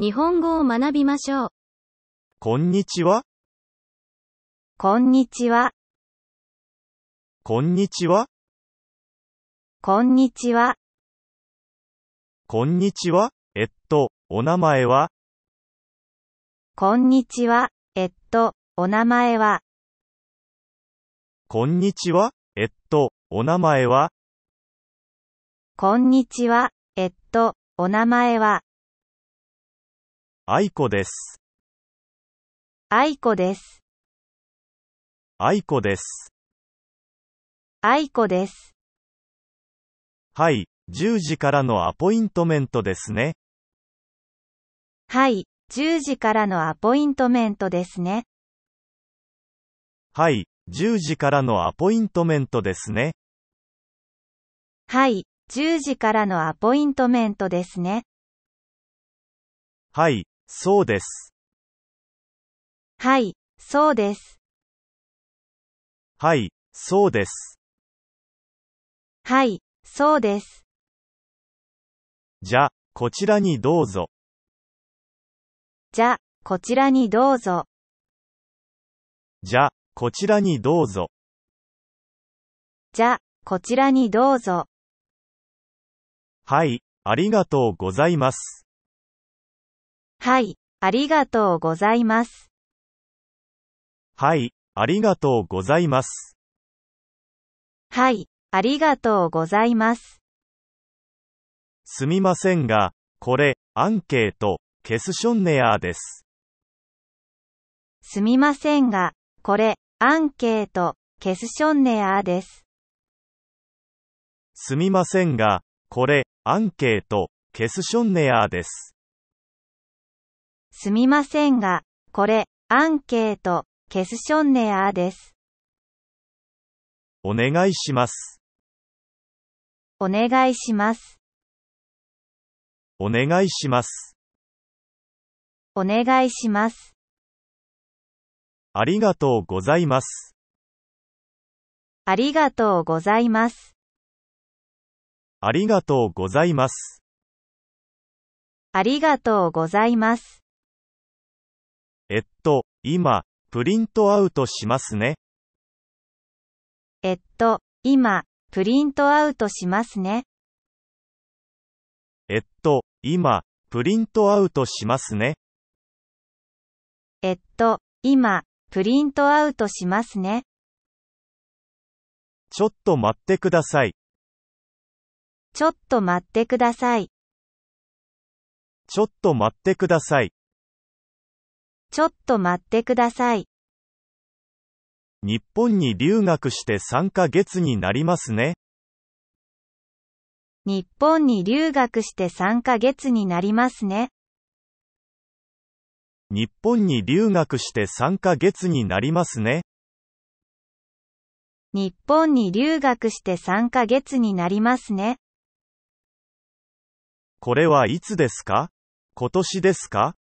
日本語を学びましょう。こんにちは。こんにちは。こんにちは。こんにちは。こんにちは。えっと、お名前はこんにちは。えっと、お名前は。こんにちは。えっと、お名前はこんにちは。と、お名前は、あいこです。あいこです。あいこです。あいこです。はい、10時からのアポイントメントですね。はい、10時からのアポイントメントですね。はい、10時からのアポイントメントですね。はい、10時からのアポイントメントですね。はい、そうです。はい、そうです。はい、そうです。はい、そうです。じゃ、こちらにどうぞ。じゃ、こちらにどうぞ。じゃ、こちらにどうぞ。じゃ、こちらにどうぞ。はい、ありがとうございます。はい、ありがとうございます。はい、ありがとうございます。はい、ありがとうございます。すみませんが、これ、アンケート、ケスションネアーです。すみませんが、これ、アンケート、ケスションネアーです。すみませんが、これ、アンケート、ケスションネアーです。すみませんが、これ、アンケート、ケスションネアーです。お願いします。お願いします。お願いします。お願いします。ありがとうございます。ありがとうございます。ありがとうございます。ありがとうございます。えっと、今、プリントアウトしますね。えっと、今、プリントアウトしますね。えっと、今、プリントアウトしますね。えっと、今、プリントアウトしますね。ちょっと待ってください。ちょっと待ってください。ちょっと待ってください。ちょっと待ってください。日本に留学して3ヶ月になりますね。日本に留学して3ヶ月になりますね。日本に留学して3ヶ月になりますね。日本に留学して3ヶ月になりますね。これはいつですか今年ですか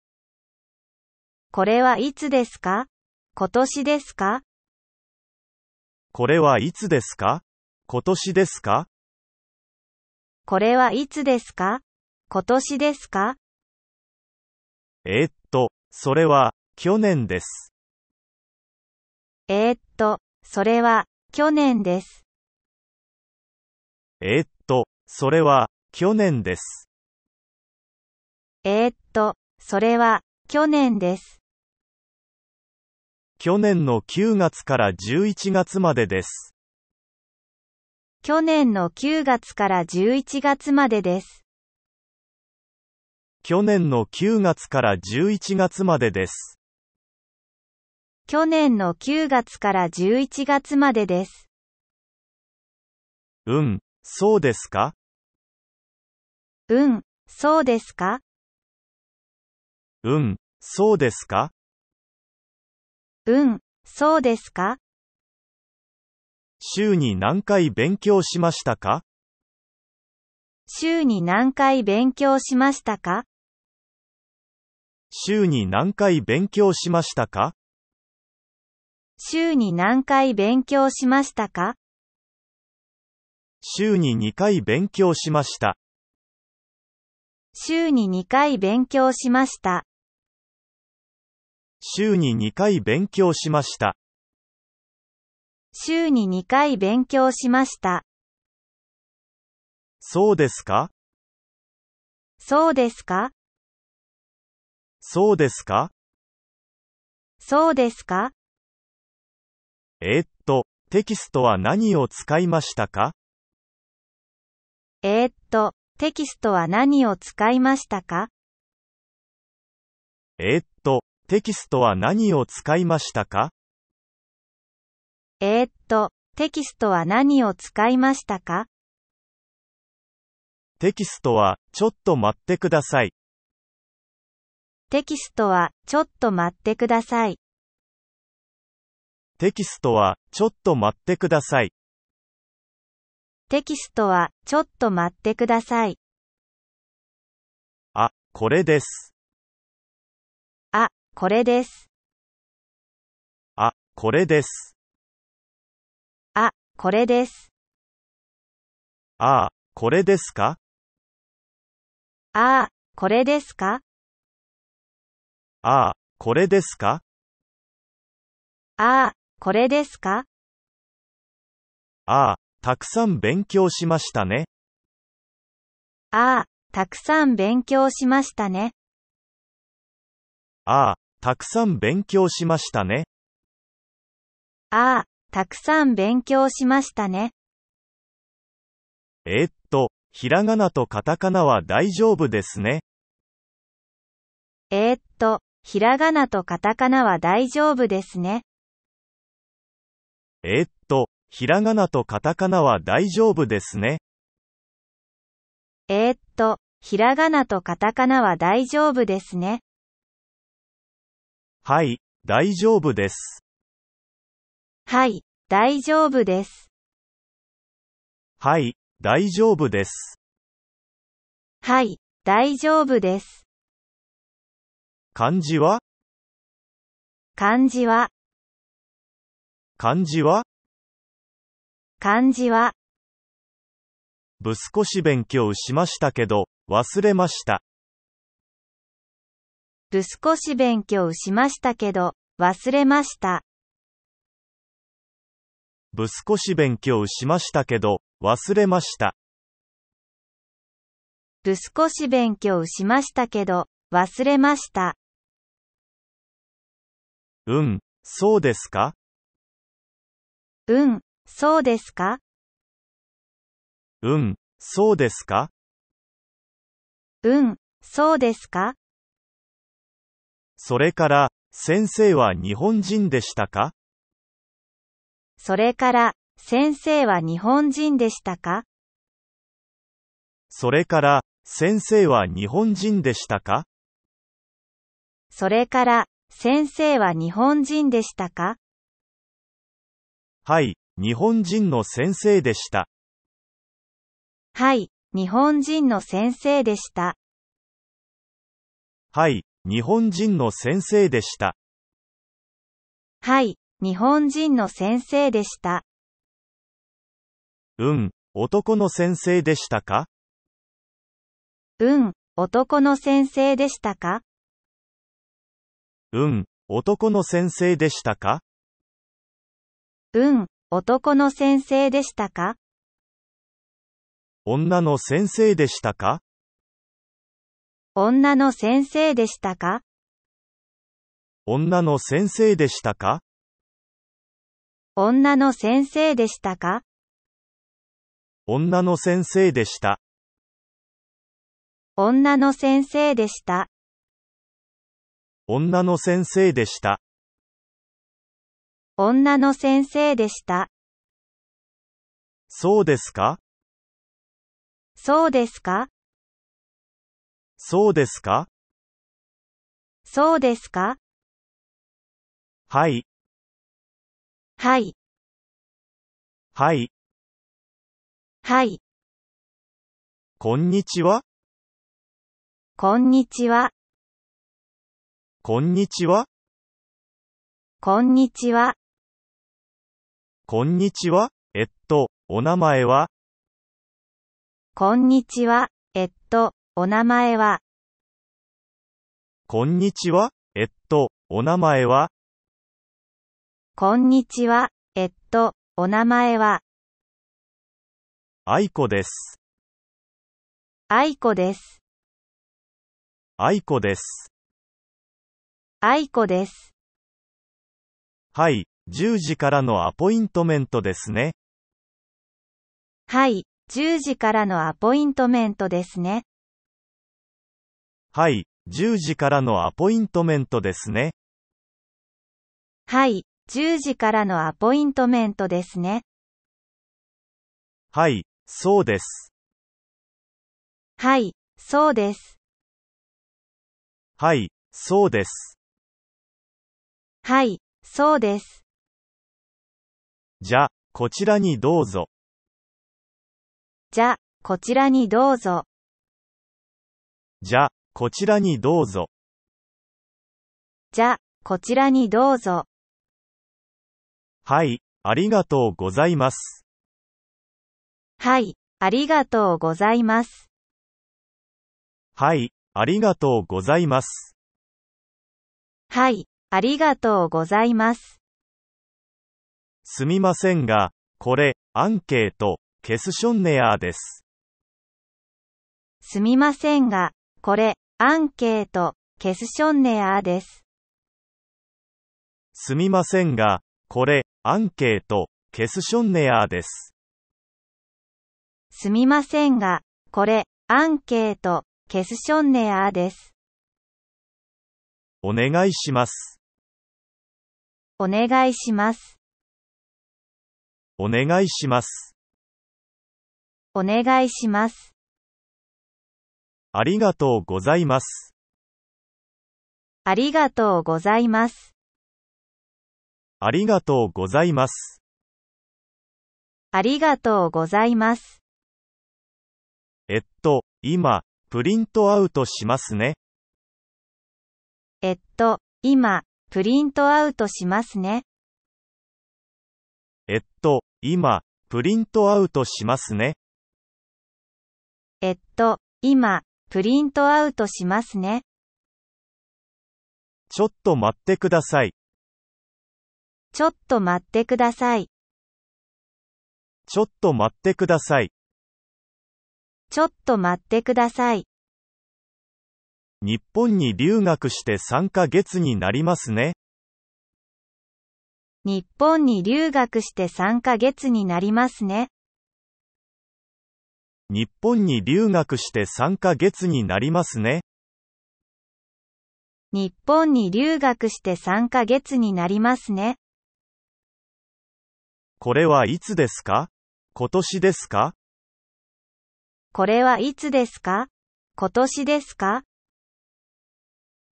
これはいつですか今年ですかこれはいつですか今年ですかこれはいつですか今年ですかえー、っと、それは、去年です。えー、っと、それは、去年です。えー、っと、それは、去年です。えー、っと、それは、去年です。去年の9月から11月までです。去年の9月から11月までです。去年の9月から11月までです。去年の9月から11月までです。うん、そうですかうん、そうですかうん、そうですかうん、そうですか週に何回勉強しましたか週に何回勉強しましたか週に何回勉強しましたか週に何回勉強しましたか週に2回勉強しました。週に2回勉強しました。週に2回勉強しました。週に2回勉強しました。そうですかそうですかそうですかそうですかえっと、テキストは何を使いましたかえっと、テキストは何を使いましたかえっテキストは何を使いましたかえー、っと、テキストは何を使いましたかテキストは、ちょっと待ってください。テキストは、ちょっと待ってください。テキストは、ちょっと待ってください。テキストは、ちょっと待ってください。あ、これです。これです。あ、これです。あ、これです。ああ、これですかああ、これですかああ、これですかああ、これですかあたくさん勉強しましたね。あたくさん勉強しましたね。あ、たくさん勉強しましたね。ああ、たくさん勉強しましたね。えっと、ひらがなとカタカナは大丈夫ですね。えっと、ひらがなとカタカナは大丈夫ですね。えっと、ひらがなとカタカナは大丈夫ですね。えっと、ひらがなとカタカナは大丈夫ですね。はい、大丈夫です。はい、大丈夫です。はい、大丈夫です。はい、大丈夫です。漢字は漢字は漢字は漢字はぶすこし勉強しましたけど、忘れました。部少し勉強しましたけど、忘れました。部少し勉強しましたけど、忘れました。部少し勉強しましたけど、忘れました。うん、そうですかうん、そうですかうん、そうですかうん、そうですかそれから、先生は日本人でしたかそれから、先生は日本人でしたかそれから、先生は日本人でしたかそれから、先生は日本人でしたかはい、日本人の先生でした。はい、日本人の先生でした。はい、日本人の先生でした。はい、日本人の先生でした。うん、男の先生でしたかうん、男の先生でしたかうん、男の先生でしたかうん、男の先生でしたか女の先生でしたか女の先生でしたか女の先生でしたか女の先生でしたか女の先生でした。女の先生でした。女の先生でした。女の先生でした。そうですかそうですかそうですかそうですかはい、はい、はい、はい、こんにちは、こんにちは、こんにちは、こんにちは、こんにちは、えっと、お名前は、こんにちは、お名前はこんにちは、えっと、お名前はこんにちは、えっと、お名前はあいこです。あいこです。あいこです。あいこです。はい、10時からのアポイントメントですね。はい、10時からのアポイントメントですね。はい、10時からのアポイントメントですね。はい、10時からのアポイントメントですね。はい、そうです。はい、そうです。はい、そうです。はい、そうです。じゃ、こちらにどうぞ。じゃ、こちらにどうぞ。じゃ、こちらにどうぞ。じゃ、こちらにどうぞ。はい、ありがとうございます。はい、ありがとうございます。はい、ありがとうございます。はい、ありがとうございます。すみませんが、これ、アンケート、ケスションネアです。すみませんが、これ、アンケート、ケスションネアです。すみませんが、これ、アンケート、ケスションネアです。すみませんが、これ、アンケート、ケスションネアです。お願いします。お願いします。お願いします。お願いします。ありがとうございます。ありがとうございます。ありがとうございます。ありがとうございます。えっと、今、プリントアウトしますね。えっと、今、プリントアウトしますね。えっと、今、プリントアウトしますね。えっと、今、プリントアウトしますね。ちょっと待ってください。ちょっと待ってください。ちょっと待ってください。ちょっと待ってください。日本に留学して3ヶ月になりますね。日本に留学して3ヶ月になりますね。日本に留学して3ヶ月になりますね。日本に留学して3ヶ月になりますね。これはいつですか今年ですかこれはいつですか今年ですか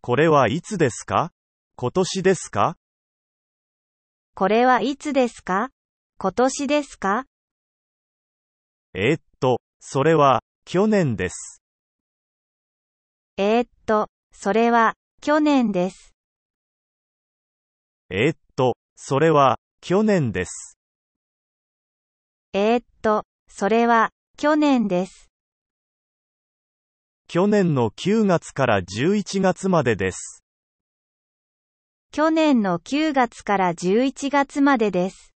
これはいつですか今年ですかこれはいつですか今年ですかえっそれは、去年です。えー、っと、それは、去年です。えー、っと、それは、去年です。えー、っと、それは、去年です。去年の9月から11月までです。去年の9月から11月までです。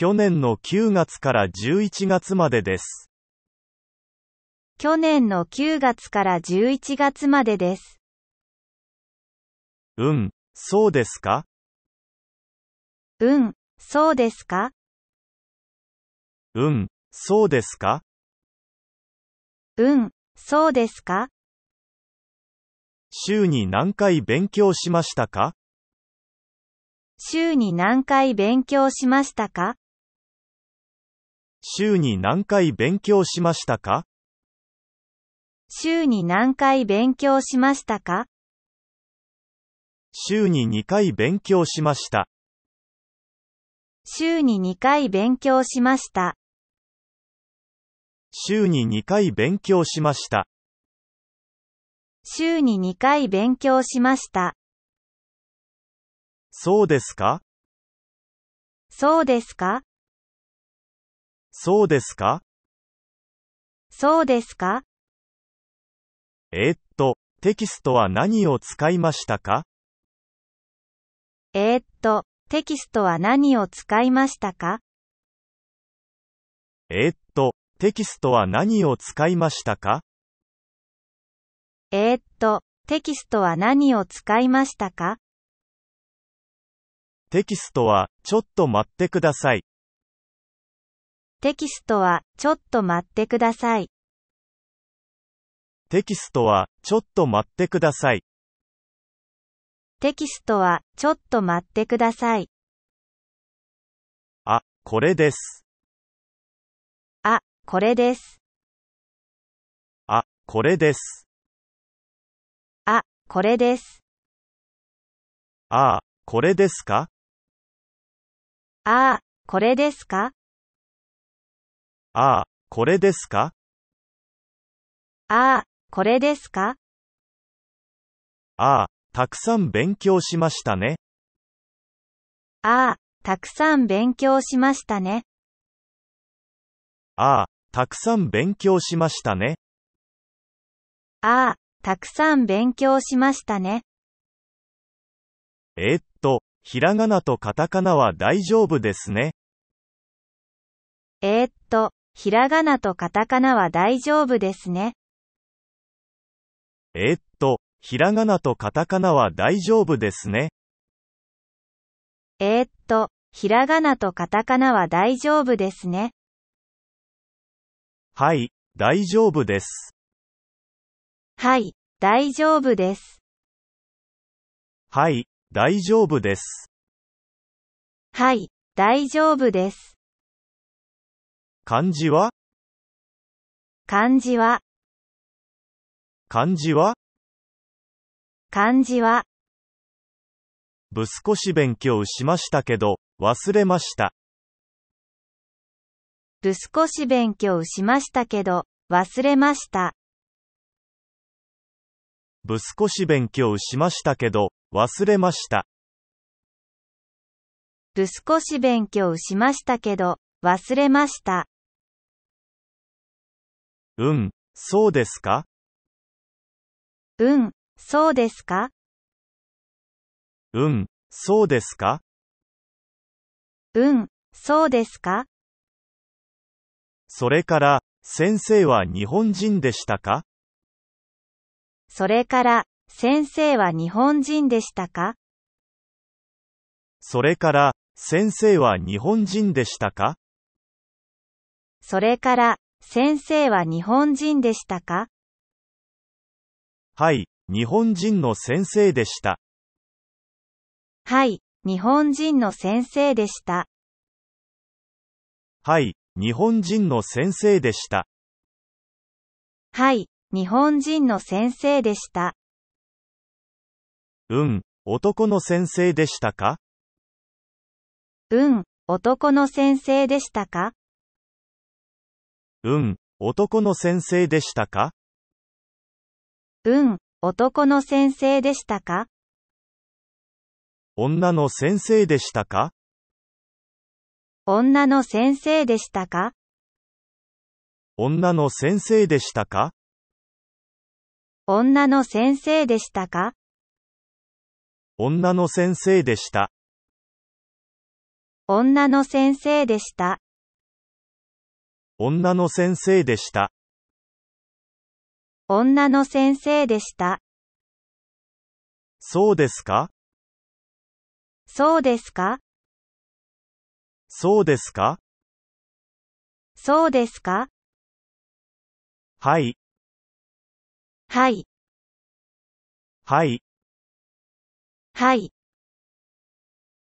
去年の9月から11月までです。去年の9月から11月までです。うん、そうですかうん、そうですかうん、そうですかうん、そうですか週に何回勉強しましたか週に何回勉強しましたか週に何回勉強しましたか週に何回勉強しましたか週に2回勉強しました。週に2回勉強しました。週に2回勉強しました。週に2回勉強しました。そうですかそうですかそうですかそうですかえっと、テキストは何を使いましたかえー、っと、テキストは何を使いましたかえー、っと、テキストは何を使いましたかえっと、テキストは何を使いましたかテキストは、ちょっと待ってください。テキストは、ちょっと待ってください。テキストは、ちょっと待ってください。テキストは、ちょっと待ってください。あ、これです。あ、これです。あ、これです。あ、これです。ああ、これですかあ、これですかああ、これですかああ、これですかああ、たくさん勉強しましたね。ああ、たくさん勉強しましたね。ああ、たくさん勉強しましたね。ああ、たくさん勉強しましたね。えっと、ひらがなとカタカナは大丈夫ですね。えっと、ひらがなとカタカナは大丈夫ですね。えっと、ひらがなとカタカナは大丈夫ですね。えっと、ひらがなとカタカナは大丈夫ですね。はい、大丈夫です。はい、大丈夫です。はい、大丈夫です。はい、大丈夫です。漢字は漢字は漢字は漢字はぶ少し勉強しましたけど、忘れました。ぶ少し勉強しましたけど、忘れました。ぶ少し勉強しましたけど、忘れました。ぶ少し勉強しましたけど、忘れました。うん、そうですかうん、そうですかうん、そうですかうん、そうですかそれから、先生は日本人でしたかそれから、先生は日本人でしたかそれから、先生は日本人でしたかそれから、先生は日本人でしたかはい、日本人の先生でした。はい、日本人の先生でした。はい、日本人の先生でした。はい、日本人の先生でした。うん、男の先生でしたかうん、男の先生でしたかうん、男の先生でしたかうん、男の先生でしたか女の先生でしたか女の先生でしたか女の先生でしたか女の先生でしたか女の先生でした。女の先生でした。女の先生でした。女の先生でした。そうですかそうですかそうですかそうですかはい。はい。はい。はい。